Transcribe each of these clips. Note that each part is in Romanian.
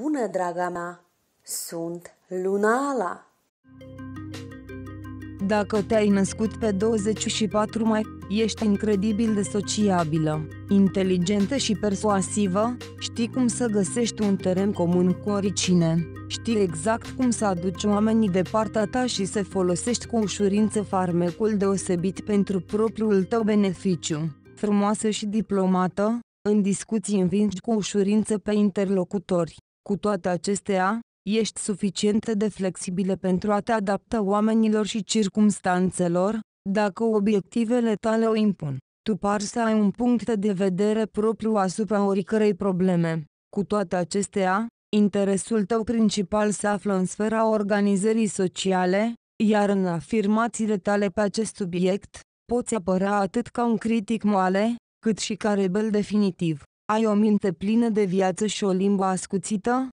bună, draga mea! Sunt Lunala! Dacă te-ai născut pe 24 mai, ești incredibil de sociabilă, inteligentă și persuasivă, știi cum să găsești un teren comun cu oricine, știi exact cum să aduci oamenii de partea ta și să folosești cu ușurință farmecul deosebit pentru propriul tău beneficiu. Frumoasă și diplomată, în discuții învingi cu ușurință pe interlocutori, cu toate acestea, ești suficient de flexibilă pentru a te adapta oamenilor și circumstanțelor, dacă obiectivele tale o impun. Tu par să ai un punct de vedere propriu asupra oricărei probleme. Cu toate acestea, interesul tău principal se află în sfera organizării sociale, iar în afirmațiile tale pe acest subiect, poți apărea atât ca un critic moale, cât și ca rebel definitiv. Ai o minte plină de viață și o limbă ascuțită?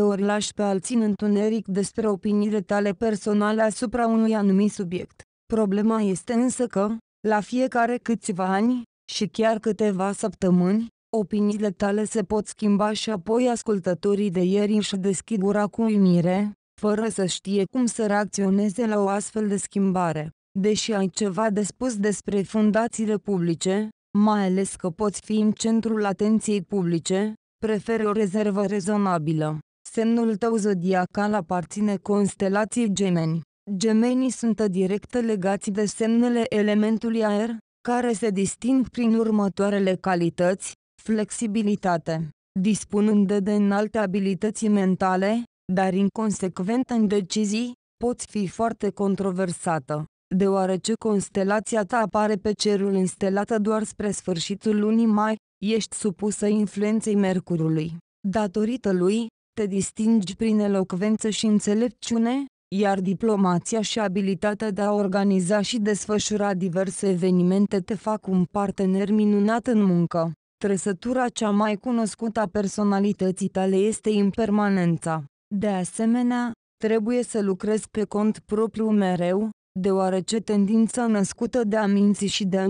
ori lași pe alții în întuneric despre opiniile tale personale asupra unui anumit subiect. Problema este însă că, la fiecare câțiva ani, și chiar câteva săptămâni, opiniile tale se pot schimba și apoi ascultătorii de ieri își deschid gura cu uimire, fără să știe cum să reacționeze la o astfel de schimbare. Deși ai ceva de spus despre fundațiile publice, mai ales că poți fi în centrul atenției publice, preferi o rezervă rezonabilă. Semnul tău zodiacal aparține constelației gemeni. Gemenii sunt direct legați de semnele elementului aer, care se disting prin următoarele calități, flexibilitate, dispunând de înalte abilități mentale, dar inconsecvent în decizii, poți fi foarte controversată deoarece constelația ta apare pe cerul înstelată doar spre sfârșitul lunii mai, ești supusă influenței Mercurului. Datorită lui, te distingi prin elocvență și înțelepciune, iar diplomația și abilitatea de a organiza și desfășura diverse evenimente te fac un partener minunat în muncă. Trăsătura cea mai cunoscută a personalității tale este impermanența. De asemenea, trebuie să lucrezi pe cont propriu mereu, deoarece tendința născută de a minți și de a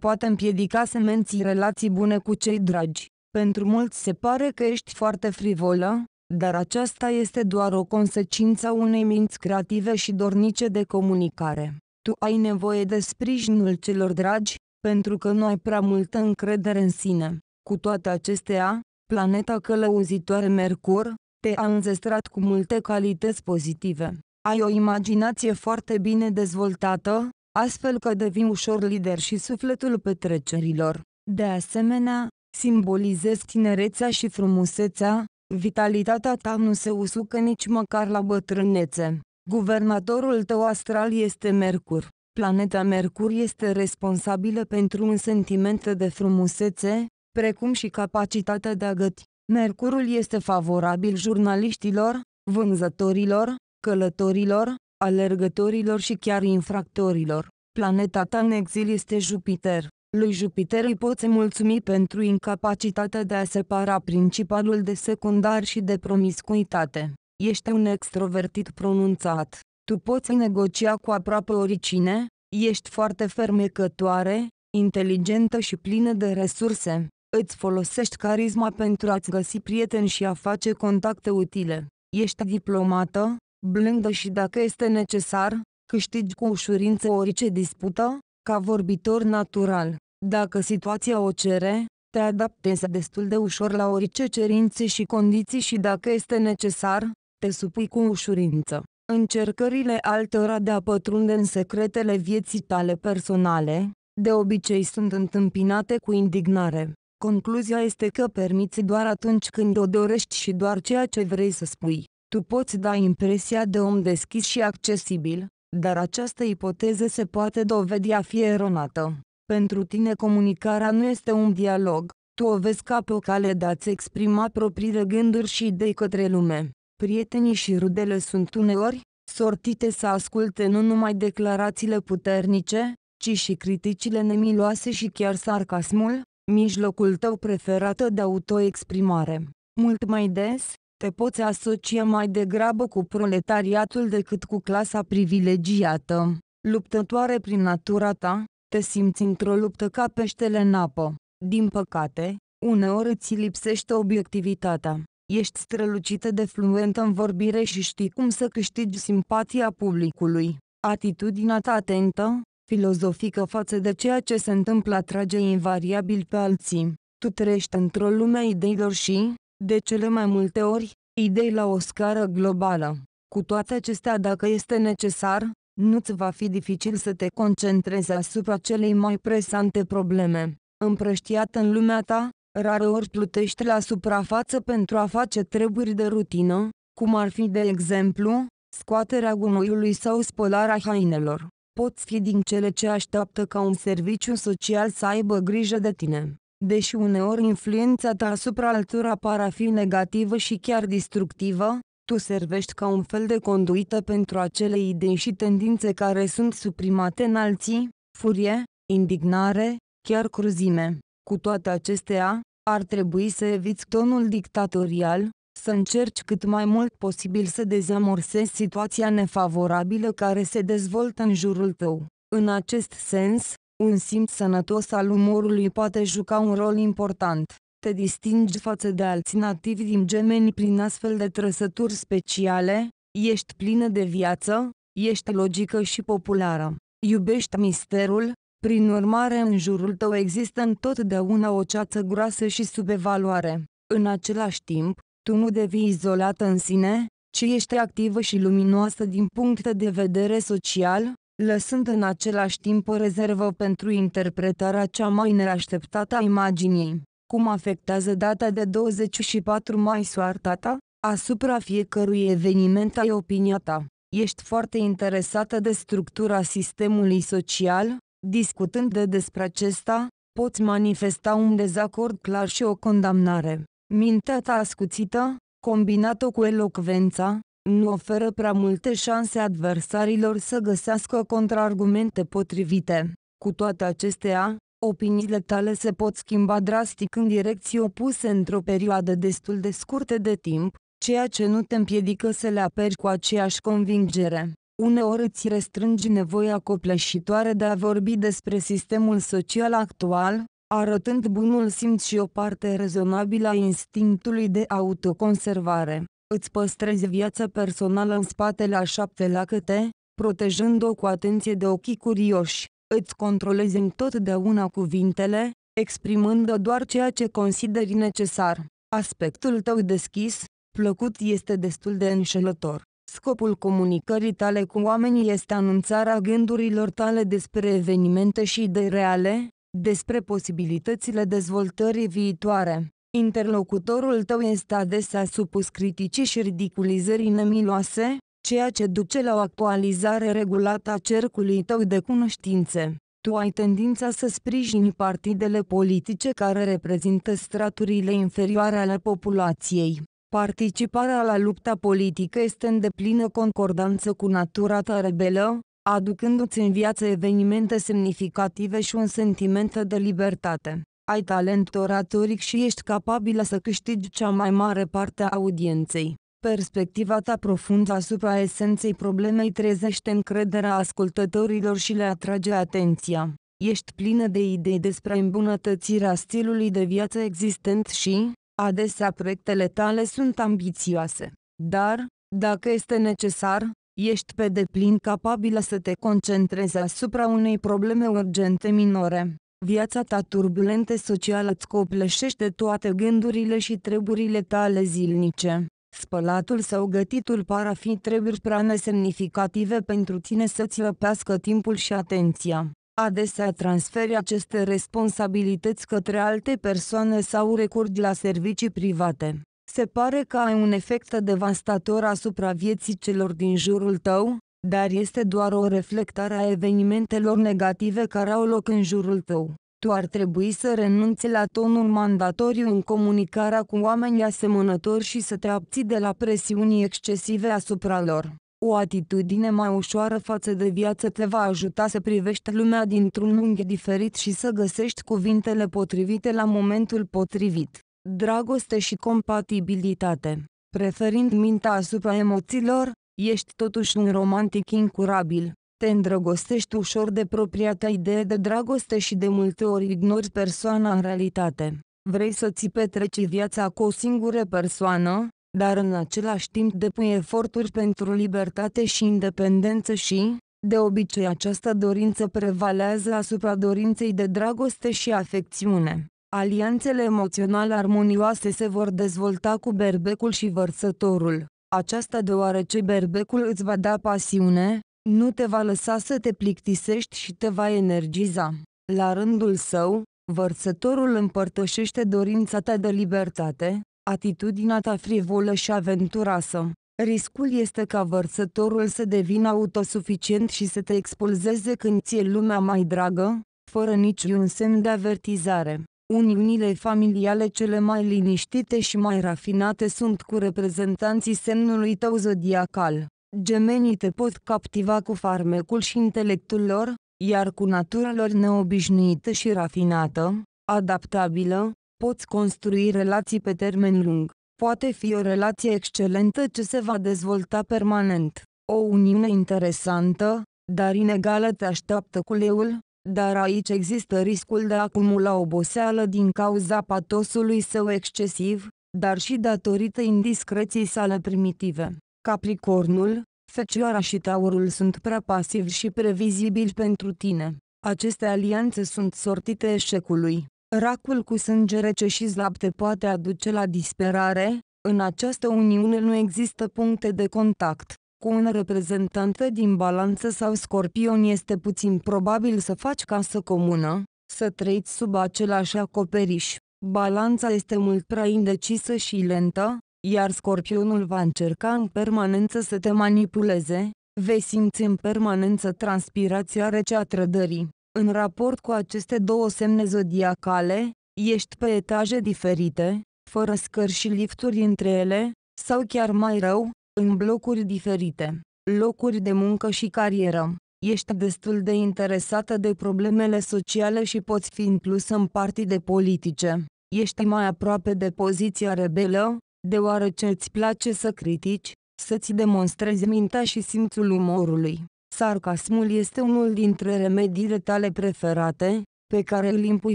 poate împiedica să menții relații bune cu cei dragi. Pentru mulți se pare că ești foarte frivolă, dar aceasta este doar o consecință a unei minți creative și dornice de comunicare. Tu ai nevoie de sprijinul celor dragi, pentru că nu ai prea multă încredere în sine. Cu toate acestea, planeta călăuzitoare Mercur te-a înzestrat cu multe calități pozitive. Ai o imaginație foarte bine dezvoltată, astfel că devii ușor lider și sufletul petrecerilor. De asemenea, simbolizezi tinerețea și frumusețea, vitalitatea ta nu se usucă nici măcar la bătrânețe. Guvernatorul tău astral este Mercur. Planeta Mercur este responsabilă pentru un sentiment de frumusețe, precum și capacitatea de a găti. Mercurul este favorabil jurnaliștilor, vânzătorilor, călătorilor, alergătorilor și chiar infractorilor. Planeta ta în exil este Jupiter. Lui Jupiter îi poți mulțumi pentru incapacitatea de a separa principalul de secundar și de promiscuitate. Ești un extrovertit pronunțat. Tu poți negocia cu aproape oricine, ești foarte fermecătoare, inteligentă și plină de resurse. Îți folosești carisma pentru a-ți găsi prieteni și a face contacte utile. Ești diplomată, blândă și dacă este necesar, câștigi cu ușurință orice dispută, ca vorbitor natural. Dacă situația o cere, te adaptezi destul de ușor la orice cerințe și condiții și dacă este necesar, te supui cu ușurință. Încercările altora de a pătrunde în secretele vieții tale personale, de obicei sunt întâmpinate cu indignare. Concluzia este că permiți doar atunci când o dorești și doar ceea ce vrei să spui. Tu poți da impresia de om deschis și accesibil, dar această ipoteză se poate dovedi a fi eronată. Pentru tine comunicarea nu este un dialog, tu o vezi ca pe o cale de a-ți exprima propriile gânduri și idei către lume. Prietenii și rudele sunt uneori sortite să asculte nu numai declarațiile puternice, ci și criticile nemiloase și chiar sarcasmul, mijlocul tău preferat de autoexprimare. Mult mai des, te poți asocia mai degrabă cu proletariatul decât cu clasa privilegiată. Luptătoare prin natura ta, te simți într-o luptă ca peștele în apă. Din păcate, uneori îți lipsește obiectivitatea. Ești strălucită de fluentă în vorbire și știi cum să câștigi simpatia publicului. Atitudinea ta atentă, filozofică față de ceea ce se întâmplă atrage invariabil pe alții. Tu trăiești într-o lume a ideilor și, de cele mai multe ori, idei la o scară globală. Cu toate acestea dacă este necesar, nu-ți va fi dificil să te concentrezi asupra celei mai presante probleme. Împrăștiat în lumea ta, rareori plutești la suprafață pentru a face treburi de rutină, cum ar fi de exemplu, scoaterea gunoiului sau spălarea hainelor. Poți fi din cele ce așteaptă ca un serviciu social să aibă grijă de tine. Deși uneori influența ta asupra altora par a fi negativă și chiar destructivă, tu servești ca un fel de conduită pentru acele idei și tendințe care sunt suprimate în alții, furie, indignare, chiar cruzime. Cu toate acestea, ar trebui să eviți tonul dictatorial, să încerci cât mai mult posibil să dezamorsezi situația nefavorabilă care se dezvoltă în jurul tău. În acest sens, un simț sănătos al umorului poate juca un rol important. Te distingi față de alții nativi din gemeni prin astfel de trăsături speciale, ești plină de viață, ești logică și populară. Iubești misterul, prin urmare în jurul tău există întotdeauna o ceață groasă și subevaluare. În același timp, tu nu devii izolată în sine, ci ești activă și luminoasă din punct de vedere social, lăsând în același timp o rezervă pentru interpretarea cea mai neașteptată a imaginii. Cum afectează data de 24 mai soarta ta? Asupra fiecărui eveniment ai opinia ta. Ești foarte interesată de structura sistemului social? Discutând de despre acesta, poți manifesta un dezacord clar și o condamnare. Mintea ta ascuțită, combinată cu elocvența, nu oferă prea multe șanse adversarilor să găsească contraargumente potrivite. Cu toate acestea, opiniile tale se pot schimba drastic în direcții opuse într-o perioadă destul de scurtă de timp, ceea ce nu te împiedică să le aperi cu aceeași convingere. Uneori îți restrângi nevoia copleșitoare de a vorbi despre sistemul social actual, arătând bunul simț și o parte rezonabilă a instinctului de autoconservare. Îți păstrezi viața personală în spatele a șapte lacăte, protejând-o cu atenție de ochii curioși. Îți controlezi întotdeauna cuvintele, exprimând doar ceea ce consideri necesar. Aspectul tău deschis, plăcut este destul de înșelător. Scopul comunicării tale cu oamenii este anunțarea gândurilor tale despre evenimente și idei reale, despre posibilitățile dezvoltării viitoare. Interlocutorul tău este adesea supus criticii și ridiculizării nemiloase, ceea ce duce la o actualizare regulată a cercului tău de cunoștințe. Tu ai tendința să sprijini partidele politice care reprezintă straturile inferioare ale populației. Participarea la lupta politică este în deplină concordanță cu natura ta rebelă, aducându-ți în viață evenimente semnificative și un sentiment de libertate ai talent oratoric și ești capabilă să câștigi cea mai mare parte a audienței. Perspectiva ta profundă asupra esenței problemei trezește încrederea ascultătorilor și le atrage atenția. Ești plină de idei despre îmbunătățirea stilului de viață existent și, adesea, proiectele tale sunt ambițioase. Dar, dacă este necesar, ești pe deplin capabilă să te concentrezi asupra unei probleme urgente minore. Viața ta turbulentă socială îți copleșește toate gândurile și treburile tale zilnice. Spălatul sau gătitul par a fi treburi prea nesemnificative pentru tine să-ți răpească timpul și atenția. Adesea transferi aceste responsabilități către alte persoane sau recurgi la servicii private. Se pare că ai un efect devastator asupra vieții celor din jurul tău, dar este doar o reflectare a evenimentelor negative care au loc în jurul tău. Tu ar trebui să renunți la tonul mandatoriu în comunicarea cu oamenii asemănători și să te abții de la presiuni excesive asupra lor. O atitudine mai ușoară față de viață te va ajuta să privești lumea dintr-un unghi diferit și să găsești cuvintele potrivite la momentul potrivit. Dragoste și compatibilitate Preferind mintea asupra emoțiilor, Ești totuși un romantic incurabil. Te îndrăgostești ușor de propria ta idee de dragoste și de multe ori ignori persoana în realitate. Vrei să-ți petreci viața cu o singură persoană, dar în același timp depui eforturi pentru libertate și independență și, de obicei această dorință prevalează asupra dorinței de dragoste și afecțiune. Alianțele emoțional armonioase se vor dezvolta cu berbecul și vărsătorul aceasta deoarece berbecul îți va da pasiune, nu te va lăsa să te plictisești și te va energiza. La rândul său, vărsătorul împărtășește dorința ta de libertate, atitudinea ta frivolă și aventuroasă. Riscul este ca vărsătorul să devină autosuficient și să te expulzeze când ți-e lumea mai dragă, fără niciun semn de avertizare. Uniunile familiale cele mai liniștite și mai rafinate sunt cu reprezentanții semnului tău zodiacal. Gemenii te pot captiva cu farmecul și intelectul lor, iar cu natura lor neobișnuită și rafinată, adaptabilă, poți construi relații pe termen lung. Poate fi o relație excelentă ce se va dezvolta permanent. O uniune interesantă, dar inegală te așteaptă cu leul, dar aici există riscul de a acumula oboseală din cauza patosului său excesiv, dar și datorită indiscreției sale primitive. Capricornul, Fecioara și Taurul sunt prea pasivi și previzibili pentru tine. Aceste alianțe sunt sortite eșecului. Racul cu sânge rece și te poate aduce la disperare, în această uniune nu există puncte de contact cu un reprezentant din balanță sau scorpion este puțin probabil să faci casă comună, să trăiți sub același acoperiș. Balanța este mult prea indecisă și lentă, iar scorpionul va încerca în permanență să te manipuleze, vei simți în permanență transpirația rece a trădării. În raport cu aceste două semne zodiacale, ești pe etaje diferite, fără scări și lifturi între ele, sau chiar mai rău, în blocuri diferite, locuri de muncă și carieră. Ești destul de interesată de problemele sociale și poți fi inclusă în partide politice. Ești mai aproape de poziția rebelă, deoarece îți place să critici, să-ți demonstrezi mintea și simțul umorului. Sarcasmul este unul dintre remediile tale preferate, pe care îl impui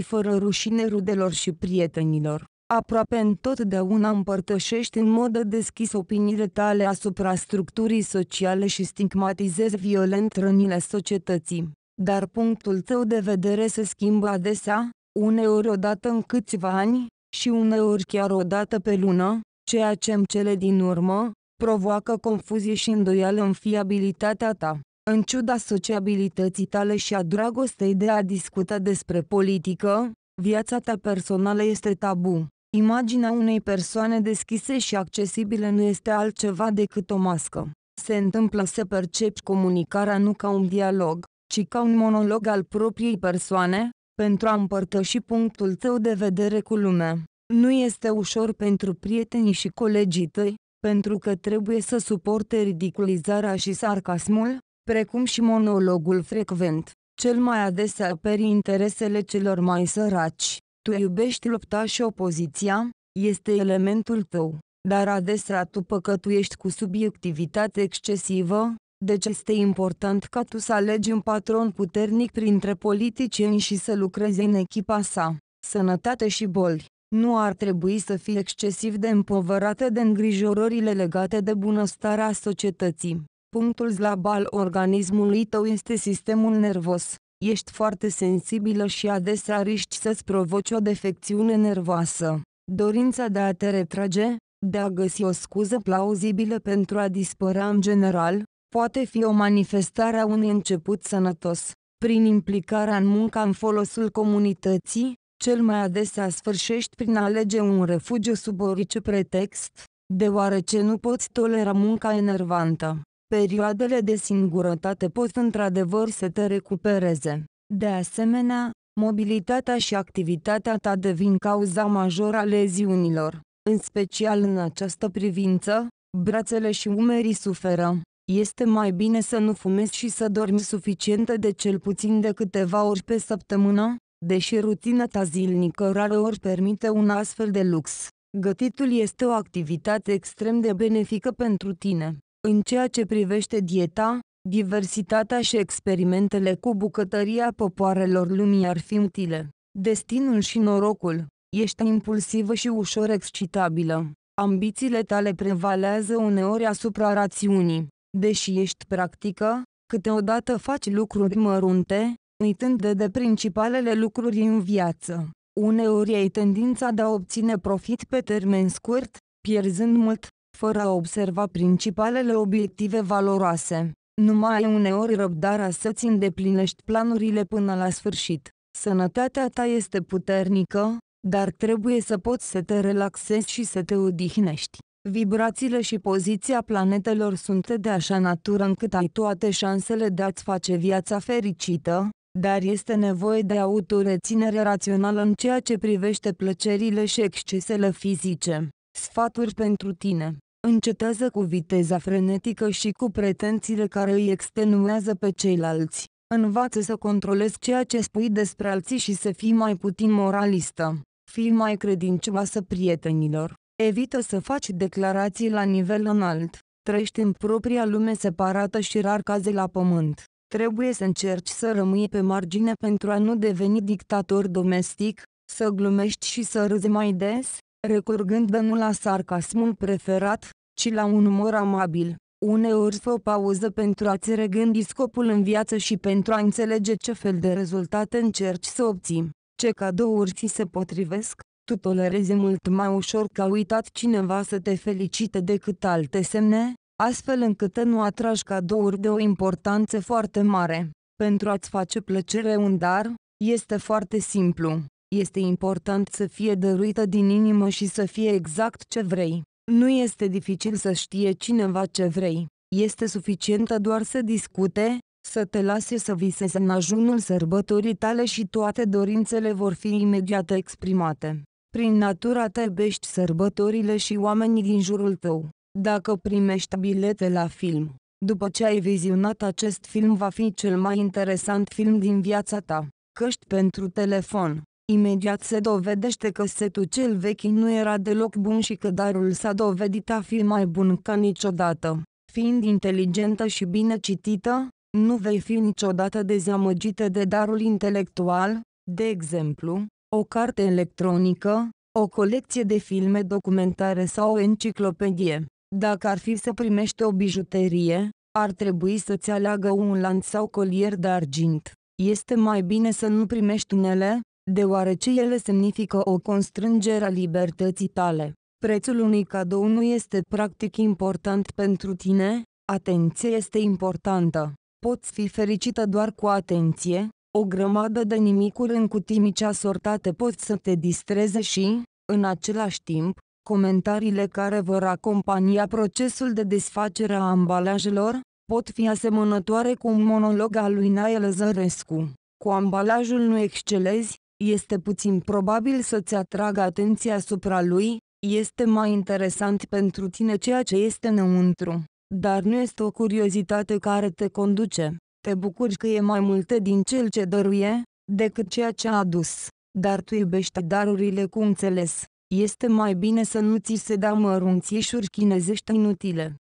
fără rușine rudelor și prietenilor aproape întotdeauna împărtășești în mod deschis opiniile tale asupra structurii sociale și stigmatizezi violent rănile societății. Dar punctul tău de vedere se schimbă adesea, uneori odată în câțiva ani, și uneori chiar odată pe lună, ceea ce în cele din urmă, provoacă confuzie și îndoială în fiabilitatea ta. În ciuda sociabilității tale și a dragostei de a discuta despre politică, viața ta personală este tabu. Imaginea unei persoane deschise și accesibile nu este altceva decât o mască. Se întâmplă să percepi comunicarea nu ca un dialog, ci ca un monolog al propriei persoane, pentru a împărtăși punctul tău de vedere cu lumea. Nu este ușor pentru prietenii și colegii tăi, pentru că trebuie să suporte ridiculizarea și sarcasmul, precum și monologul frecvent. Cel mai adesea aperi interesele celor mai săraci. Tu iubești lupta și opoziția, este elementul tău, dar adesea tu păcătuiești cu subiectivitate excesivă, deci este important ca tu să alegi un patron puternic printre politicieni și să lucrezi în echipa sa. Sănătate și boli nu ar trebui să fii excesiv de împovărată de îngrijorările legate de bunăstarea societății. Punctul slab al organismului tău este sistemul nervos ești foarte sensibilă și adesea riști să-ți provoci o defecțiune nervoasă. Dorința de a te retrage, de a găsi o scuză plauzibilă pentru a dispărea în general, poate fi o manifestare a unui început sănătos. Prin implicarea în munca în folosul comunității, cel mai adesea sfârșești prin a alege un refugiu sub orice pretext, deoarece nu poți tolera munca enervantă. Perioadele de singurătate pot într-adevăr să te recupereze. De asemenea, mobilitatea și activitatea ta devin cauza majoră a leziunilor. În special în această privință, brațele și umerii suferă. Este mai bine să nu fumezi și să dormi suficiente de cel puțin de câteva ori pe săptămână, deși rutina ta zilnică rareori permite un astfel de lux. Gătitul este o activitate extrem de benefică pentru tine. În ceea ce privește dieta, diversitatea și experimentele cu bucătăria popoarelor lumii ar fi utile. Destinul și norocul. Ești impulsivă și ușor excitabilă. Ambițiile tale prevalează uneori asupra rațiunii. Deși ești practică, câteodată faci lucruri mărunte, uitând de, de principalele lucruri în viață. Uneori ai tendința de a obține profit pe termen scurt, pierzând mult, fără a observa principalele obiective valoroase. Numai ai uneori răbdarea să-ți îndeplinești planurile până la sfârșit. Sănătatea ta este puternică, dar trebuie să poți să te relaxezi și să te odihnești. Vibrațiile și poziția planetelor sunt de așa natură încât ai toate șansele de a-ți face viața fericită, dar este nevoie de autoreținere rațională în ceea ce privește plăcerile și excesele fizice. Sfaturi pentru tine încetează cu viteza frenetică și cu pretențiile care îi extenuează pe ceilalți. Învață să controlezi ceea ce spui despre alții și să fii mai puțin moralistă. Fii mai credincioasă prietenilor. Evită să faci declarații la nivel înalt. Trăiești în propria lume separată și rar caze la pământ. Trebuie să încerci să rămâi pe margine pentru a nu deveni dictator domestic, să glumești și să râzi mai des, recurgând nu la sarcasmul preferat, ci la un umor amabil. Uneori fă o pauză pentru a-ți regândi scopul în viață și pentru a înțelege ce fel de rezultate încerci să obții. Ce cadouri ți se potrivesc, tu tolerezi mult mai ușor că a uitat cineva să te felicite decât alte semne, astfel încât nu atragi cadouri de o importanță foarte mare. Pentru a-ți face plăcere un dar, este foarte simplu. Este important să fie dăruită din inimă și să fie exact ce vrei. Nu este dificil să știe cineva ce vrei. Este suficientă doar să discute, să te lase să visezi în ajunul sărbătorii tale și toate dorințele vor fi imediat exprimate. Prin natura ta iubești sărbătorile și oamenii din jurul tău. Dacă primești bilete la film, după ce ai vizionat acest film va fi cel mai interesant film din viața ta. Căști pentru telefon. Imediat se dovedește că setul cel vechi nu era deloc bun și că darul s-a dovedit a fi mai bun ca niciodată. Fiind inteligentă și bine citită, nu vei fi niciodată dezamăgită de darul intelectual, de exemplu, o carte electronică, o colecție de filme documentare sau o enciclopedie. Dacă ar fi să primești o bijuterie, ar trebui să-ți aleagă un lanț sau colier de argint. Este mai bine să nu primești unele, deoarece ele semnifică o constrângere a libertății tale. Prețul unui cadou nu este practic important pentru tine, atenție este importantă. Poți fi fericită doar cu atenție, o grămadă de nimicuri în cutii mici asortate pot să te distreze și, în același timp, comentariile care vor acompania procesul de desfacere a ambalajelor, pot fi asemănătoare cu un monolog al lui Naia Lăzărescu. Cu ambalajul nu excelezi, este puțin probabil să-ți atragă atenția asupra lui, este mai interesant pentru tine ceea ce este înăuntru. Dar nu este o curiozitate care te conduce. Te bucuri că e mai multe din cel ce dăruie, decât ceea ce a adus. Dar tu iubești darurile cu înțeles. Este mai bine să nu ți se dea mărunțișuri chinezești inutile.